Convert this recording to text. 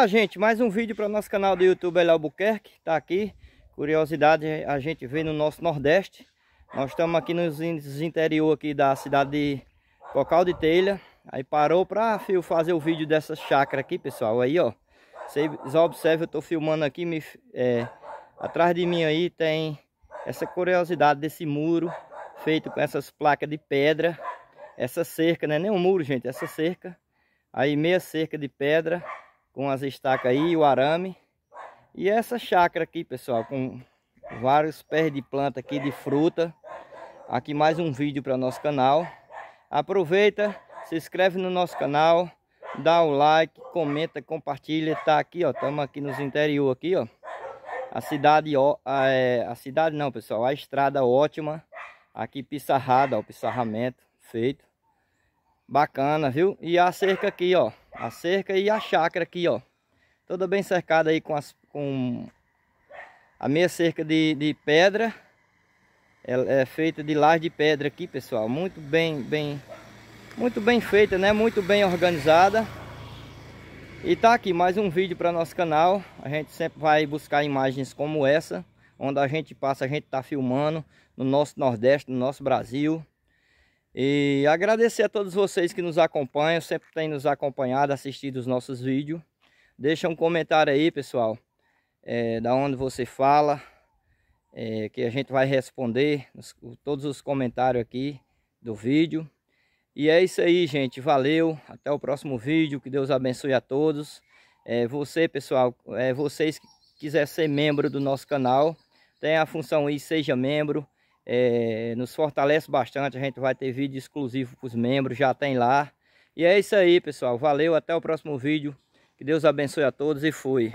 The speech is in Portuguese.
Olá gente, mais um vídeo para o nosso canal do YouTube El Albuquerque, está aqui, curiosidade a gente vê no nosso Nordeste, nós estamos aqui nos interior aqui da cidade de Cocal de Telha, aí parou para fazer o vídeo dessa chácara aqui pessoal, aí ó, vocês observam, eu estou filmando aqui, me, é, atrás de mim aí tem essa curiosidade desse muro feito com essas placas de pedra, essa cerca, não é nem um muro gente, é essa cerca, aí meia cerca de pedra, com as estacas aí, o arame. E essa chácara aqui, pessoal, com vários pés de planta aqui, de fruta. Aqui mais um vídeo para nosso canal. Aproveita, se inscreve no nosso canal, dá o like, comenta, compartilha. Tá aqui, ó, estamos aqui nos interior aqui, ó. A cidade, ó, a, é, a cidade não, pessoal, a estrada ótima. Aqui pissarrada, ó, pissarramento feito. Bacana, viu? E a cerca aqui, ó a cerca e a chácara aqui, ó. Toda bem cercada aí com, as, com a meia cerca de, de pedra. Ela é feita de lar de pedra aqui, pessoal. Muito bem, bem, muito bem feita, né? Muito bem organizada. E tá aqui mais um vídeo para nosso canal. A gente sempre vai buscar imagens como essa, onde a gente passa, a gente tá filmando no nosso Nordeste, no nosso Brasil. E agradecer a todos vocês que nos acompanham, sempre tem nos acompanhado, assistido os nossos vídeos. Deixa um comentário aí, pessoal, é, da onde você fala, é, que a gente vai responder todos os comentários aqui do vídeo. E é isso aí, gente. Valeu. Até o próximo vídeo. Que Deus abençoe a todos. É, você, pessoal, é, vocês que quiser ser membro do nosso canal, tem a função aí, seja membro. É, nos fortalece bastante, a gente vai ter vídeo exclusivo para os membros, já tem lá. E é isso aí, pessoal. Valeu, até o próximo vídeo. Que Deus abençoe a todos e fui.